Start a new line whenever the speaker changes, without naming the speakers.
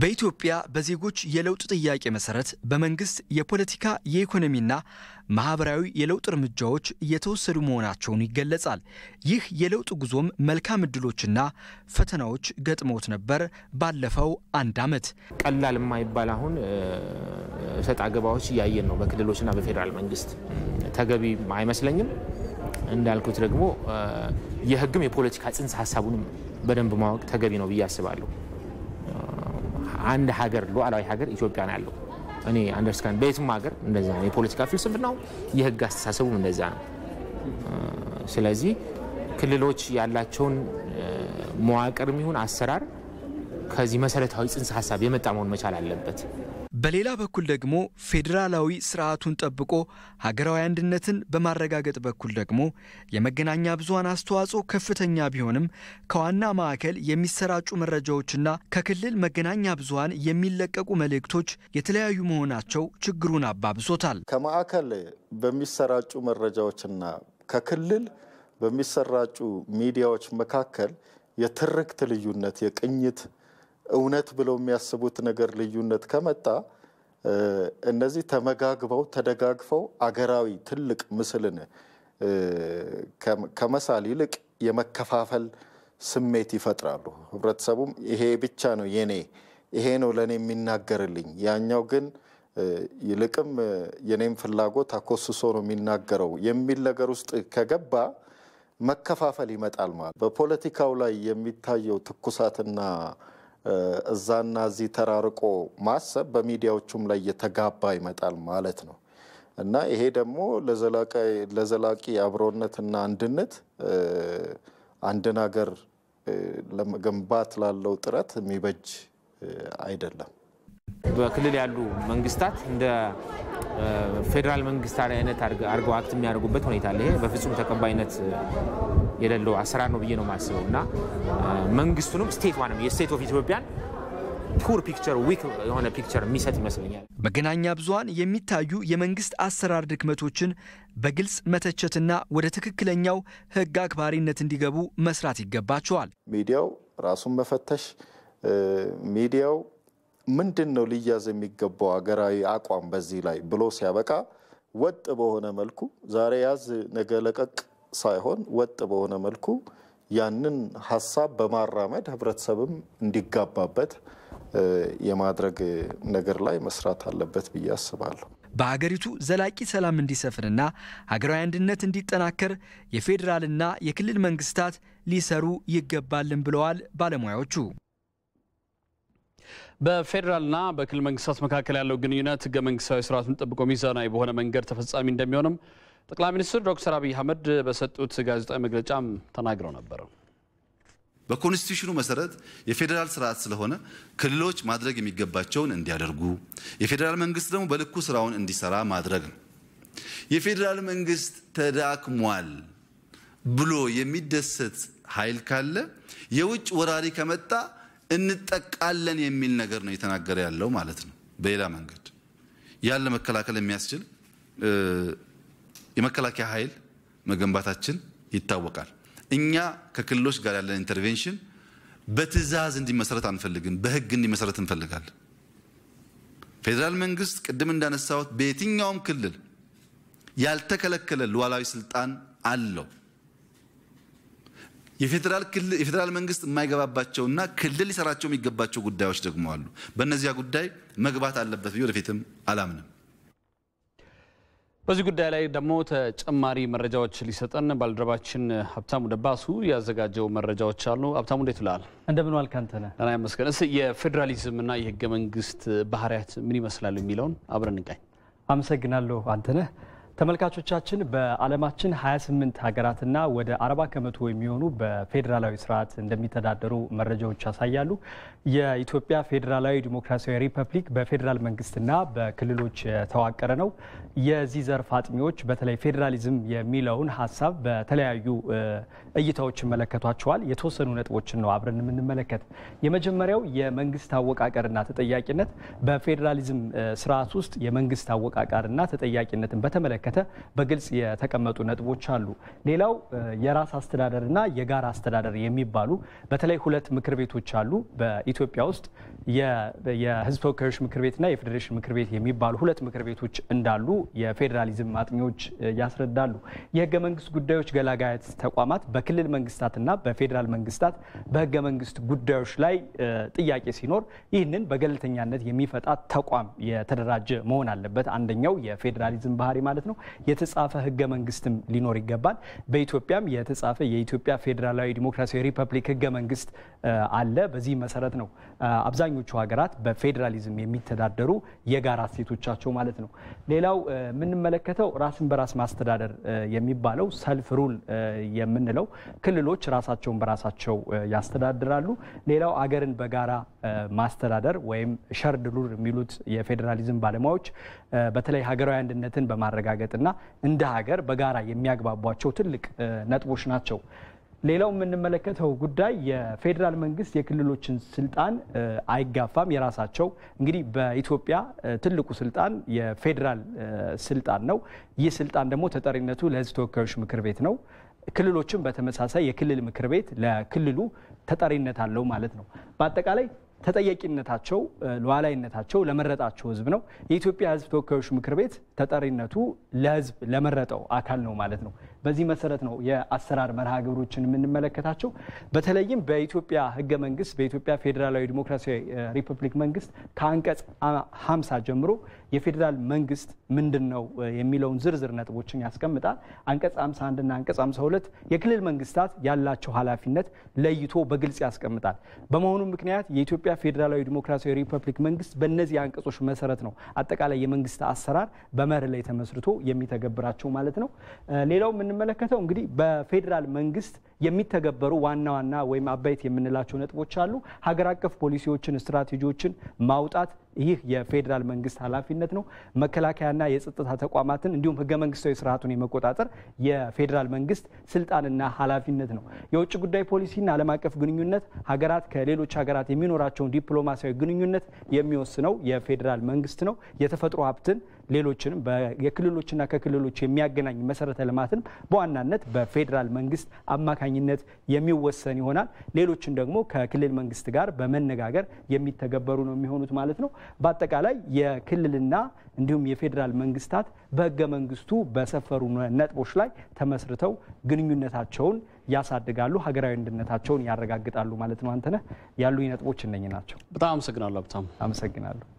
በኢትዮጵያ በዜጎች የለውጥ ጥያቄ መሰረት በመንግስት የፖለቲካ የኢኮኖሚና ማህበራዊ የለውጥ እርምጃዎች እየተወሰዱ መሆናቸውን ይገለጻል። ይህ የለውጥ ጉዞም መልካም እድሎችና ፈተናዎች ገጥመውት ነበር። ባለፈው አንድ አመት ቀላል የማይባል አሁን እሰጥ አገባዎች እያየን ነው በክልሎችና በፌዴራል መንግስት ተገቢ አይመስለኝም። እንዳልኩት ደግሞ የህግም የፖለቲካ ጽንሰ ሀሳቡንም በደንብ ማወቅ ተገቢ ነው ብዬ አስባለሁ። አንድ ሀገር ሉዓላዊ ሀገር ኢትዮጵያ ነው ያለው። እኔ አንደርስታንድ በየትም ሀገር እንደዛ ነው። የፖለቲካ ፍልስፍናው የህግ አስተሳሰቡ እንደዛ ነው። ስለዚህ ክልሎች ያላቸውን መዋቅር ይሁን አሰራር ከዚህ መሰረታዊ ጽንሰ ሀሳብ የመጣ መሆን መቻል አለበት። በሌላ በኩል ደግሞ ፌዴራላዊ ስርዓቱን ጠብቆ ሀገራዊ አንድነትን በማረጋገጥ በኩል ደግሞ የመገናኛ ብዙሃን አስተዋጽኦ ከፍተኛ ቢሆንም ከዋና ማዕከል የሚሰራጩ መረጃዎችና ከክልል መገናኛ ብዙሃን የሚለቀቁ መልእክቶች የተለያዩ መሆናቸው ችግሩን አባብሶታል።
ከማዕከል በሚሰራጩ መረጃዎችና ከክልል በሚሰራጩ ሚዲያዎች መካከል የትርክት ልዩነት የቅኝት እውነት ብለው የሚያስቡት ነገር ልዩነት ከመጣ እነዚህ ተመጋግበው ተደጋግፈው አገራዊ ትልቅ ምስልን ከመሳል ይልቅ የመከፋፈል ስሜት ይፈጥራሉ። ህብረተሰቡም ይሄ ብቻ ነው የኔ፣ ይሄ ነው ለእኔ የሚናገርልኝ፣ ያኛው ግን ይልቅም የኔም ፍላጎት አኮስሶ ነው የሚናገረው የሚል ነገር ውስጥ ከገባ መከፋፈል ይመጣል ማለት በፖለቲካው ላይ የሚታየው ትኩሳትና እዛና እዚህ ተራርቆ ማሰብ በሚዲያዎቹም ላይ እየተጋባ ይመጣል ማለት ነው እና ይሄ ደግሞ ለዘላቂ አብሮነትና አንድነት አንድን ሀገር ለመገንባት ላለው ጥረት የሚበጅ አይደለም።
በክልል ያሉ መንግስታት እንደ ፌዴራል መንግስት አይነት አድርገው አክት የሚያደርጉበት ሁኔታ አለ። ይሄ በፍጹም ተቀባይነት የሌለው አሰራር ነው ብዬ ነው የማስበው እና መንግስቱንም ስቴቷንም የስቴት ኦፍ ኢትዮጵያን ፑር ፒክቸር ዊክ የሆነ ፒክቸር የሚሰጥ ይመስለኛል። መገናኛ ብዙሀን የሚታዩ የመንግስት አሰራር ድክመቶችን በግልጽ መተቸትና ወደ ትክክለኛው ህግ አክባሪነት
እንዲገቡ መስራት ይገባቸዋል። ሚዲያው ራሱን መፈተሽ፣ ሚዲያው ምንድን ነው ሊያዝ የሚገባው ሀገራዊ አቋም በዚህ ላይ ብሎ ሲያበቃ ወጥ በሆነ መልኩ ዛሬ ያዝ ነገ ለቀቅ ሳይሆን ወጥ በሆነ መልኩ ያንን ሀሳብ በማራመድ ህብረተሰብም እንዲጋባበት የማድረግ ነገር ላይ መስራት አለበት ብዬ አስባለሁ።
በሀገሪቱ ዘላቂ ሰላም እንዲሰፍንና ሀገራዊ አንድነት እንዲጠናከር የፌዴራልና የክልል መንግስታት ሊሰሩ ይገባልን ብለዋል ባለሙያዎቹ።
በፌዴራልና በክልል መንግስታት መካከል ያለው ግንኙነት ህገ መንግስታዊ ስርዓቱን ጠብቆ ሚዛናዊ በሆነ መንገድ ተፈጻሚ እንደሚሆንም ጠቅላይ ሚኒስትር ዶክተር አብይ አህመድ በሰጡት ጋዜጣዊ መግለጫም
ተናግረው ነበር። በኮንስቲቱሽኑ መሰረት የፌዴራል ስርዓት ስለሆነ ክልሎች ማድረግ የሚገባቸውን እንዲያደርጉ፣ የፌዴራል መንግስት ደግሞ በልኩ ስራውን እንዲሰራ ማድረግ ነው። የፌዴራል መንግስት ተዳክሟል ብሎ የሚደሰት ኃይል ካለ የውጭ ወራሪ ከመጣ እንጠቃለን የሚል ነገር ነው የተናገረ ያለው ማለት ነው። በሌላ መንገድ ያለ መከላከል የሚያስችል የመከላከያ ኃይል መገንባታችን ይታወቃል። እኛ ከክልሎች ጋር ያለን ኢንተርቬንሽን በትዕዛዝ እንዲመሰረት አንፈልግም፣ በህግ እንዲመሰረት እንፈልጋለን። ፌዴራል መንግስት ቅድም እንዳነሳሁት በየትኛውም ክልል ያልተከለከለ ሉዓላዊ ስልጣን አለው። የፌዴራል መንግስት የማይገባባቸውና ክልል ሊሰራቸው የሚገባቸው ጉዳዮች ደግሞ አሉ። በእነዚያ ጉዳይ መግባት አለበት ብዬ ወደፊትም አላምንም።
በዚህ ጉዳይ ላይ ደግሞ ተጨማሪ መረጃዎች ሊሰጠን ባልደረባችን ሀብታሙ ደባሱ ያዘጋጀው መረጃዎች አሉ። ሀብታሙ እንዴት ውለሃል? እንደምን ዋልክ አንተነህ? ደህና ይመስገን። እስኪ የፌዴራሊዝምና የህገ መንግስት ባህሪያት ምን ይመስላል የሚለውን አብረን እንቃኝ። አመሰግናለሁ አንተነህ። ተመልካቾቻችን በዓለማችን 28 ሀገራትና ወደ 40 ከመቶ የሚሆኑ በፌዴራላዊ ስርዓት እንደሚተዳደሩ መረጃዎች ያሳያሉ። የኢትዮጵያ ፌዴራላዊ ዲሞክራሲያዊ ሪፐብሊክ በፌዴራል መንግስትና በክልሎች የተዋቀረ ነው። የዚህ ዘርፍ አጥኚዎች በተለይ ፌዴራሊዝም የሚለውን ሀሳብ በተለያዩ እይታዎች ይመለከቷቸዋል። የተወሰኑ ነጥቦችን ነው አብረን የምንመለከት። የመጀመሪያው የመንግስት አወቃቀርና ተጠያቂነት በፌዴራሊዝም ስርዓት ውስጥ የመንግስት አወቃቀርና ተጠያቂነትን በተመለከ በተመለከተ በግልጽ የተቀመጡ ነጥቦች አሉ። ሌላው የራስ አስተዳደርና የጋራ አስተዳደር የሚባሉ በተለይ ሁለት ምክር ቤቶች አሉ በኢትዮጵያ ውስጥ የህዝብ ተወካዮች ምክር ቤትና የፌዴሬሽን ምክር ቤት የሚባሉ ሁለት ምክር ቤቶች እንዳሉ የፌዴራሊዝም አጥኚዎች ያስረዳሉ። የህገ መንግስት ጉዳዮች ገላጋይ ተቋማት በክልል መንግስታትና በፌዴራል መንግስታት በህገ መንግስት ጉዳዮች ላይ ጥያቄ ሲኖር ይህንን በገለልተኛነት የሚፈጣ ተቋም የተደራጀ መሆን አለበት። አንደኛው የፌዴራሊዝም ባህሪ ማለት ነው። የተጻፈ ህገ መንግስትም ሊኖር ይገባል። በኢትዮጵያም የተጻፈ የኢትዮጵያ ፌዴራላዊ ዲሞክራሲያዊ ሪፐብሊክ ህገ መንግስት አለ። በዚህ መሰረት ነው አብዛኞቹ ሀገራት በፌዴራሊዝም የሚተዳደሩ የጋራ እሴቶቻቸው ማለት ነው። ሌላው የምንመለከተው ራስን በራስ ማስተዳደር የሚባለው ሰልፍ ሩል የምንለው ክልሎች ራሳቸውን በራሳቸው ያስተዳድራሉ። ሌላው አገርን በጋራ ማስተዳደር ወይም ሸርድ ሩል የሚሉት የፌዴራሊዝም ባለሙያዎች በተለይ ሀገራዊ አንድነትን በማረጋገጥ ማረጋገጥና እንደ ሀገር በጋራ የሚያግባቧቸው ትልቅ ነጥቦች ናቸው። ሌላው የምንመለከተው ጉዳይ የፌዴራል መንግስት የክልሎችን ስልጣን አይጋፋም። የራሳቸው እንግዲህ በኢትዮጵያ ትልቁ ስልጣን የፌዴራል ስልጣን ነው። ይህ ስልጣን ደግሞ ተጠሪነቱ ለሕዝብ ተወካዮች ምክር ቤት ነው። ክልሎችን በተመሳሳይ የክልል ምክር ቤት ለክልሉ ተጠሪነት አለው ማለት ነው። በአጠቃላይ ተጠያቂነታቸው ሉዓላዊነታቸው ለመረጣቸው ህዝብ ነው። የኢትዮጵያ ህዝብ ተወካዮች ምክር ቤት ተጠሪነቱ ለህዝብ ለመረጠው አካል ነው ማለት ነው። በዚህ መሰረት ነው የአሰራር መርሃ ግብሮችን የምንመለከታቸው። በተለይም በኢትዮጵያ ህገ መንግስት በኢትዮጵያ ፌዴራላዊ ዲሞክራሲያዊ ሪፐብሊክ መንግስት ከአንቀጽ ሀምሳ ጀምሮ የፌዴራል መንግስት ምንድን ነው የሚለውን ዝርዝር ነጥቦችን ያስቀምጣል። አንቀጽ 51 እና አንቀጽ 52 የክልል መንግስታት ያላቸው ኃላፊነት ለይቶ በግልጽ ያስቀምጣል። በመሆኑ ምክንያት የኢትዮጵያ የኢትዮጵያ ፌዴራላዊ ዲሞክራሲያዊ ሪፐብሊክ መንግስት በእነዚህ አንቀጾች መሰረት ነው አጠቃላይ የመንግስት አሰራር በመርህ ላይ ተመስርቶ የሚተገብራቸው ማለት ነው። ሌላው የምንመለከተው እንግዲህ በፌዴራል መንግስት የሚተገበሩ ዋና ዋና ወይም አበይት የምንላቸው ነጥቦች አሉ። ሀገር አቀፍ ፖሊሲዎችን፣ ስትራቴጂዎችን ማውጣት ይህ የፌዴራል መንግስት ኃላፊነት ነው። መከላከያና የጸጥታ ተቋማትን እንዲሁም ህገ መንግስታዊ ስርዓቱን የመቆጣጠር የፌዴራል መንግስት ስልጣንና ኃላፊነት ነው። የውጭ ጉዳይ ፖሊሲና ዓለም አቀፍ ግንኙነት ሀገራት ከሌሎች ሀገራት የሚኖራቸውን ዲፕሎማሲያዊ ግንኙነት የሚወስነው የፌዴራል መንግስት ነው። የተፈጥሮ ሀብትን ሌሎችንም የክልሎችና ከክልሎች የሚያገናኝ መሰረተ ልማትን በዋናነት በፌዴራል መንግስት አማካኝነት የሚወሰን ይሆናል። ሌሎችን ደግሞ ከክልል መንግስት ጋር በመነጋገር የሚተገበሩ ነው የሚሆኑት ማለት ነው። በአጠቃላይ የክልልና እንዲሁም የፌዴራል መንግስታት በህገ መንግስቱ በሰፈሩ ነጥቦች ላይ ተመስርተው ግንኙነታቸውን ያሳድጋሉ፣ ሀገራዊ አንድነታቸውን ያረጋግጣሉ ማለት ነው። አንተነህ ያሉ ነጥቦች እነኝ ናቸው። በጣም አመሰግናለሁ። በጣም አመሰግናለሁ።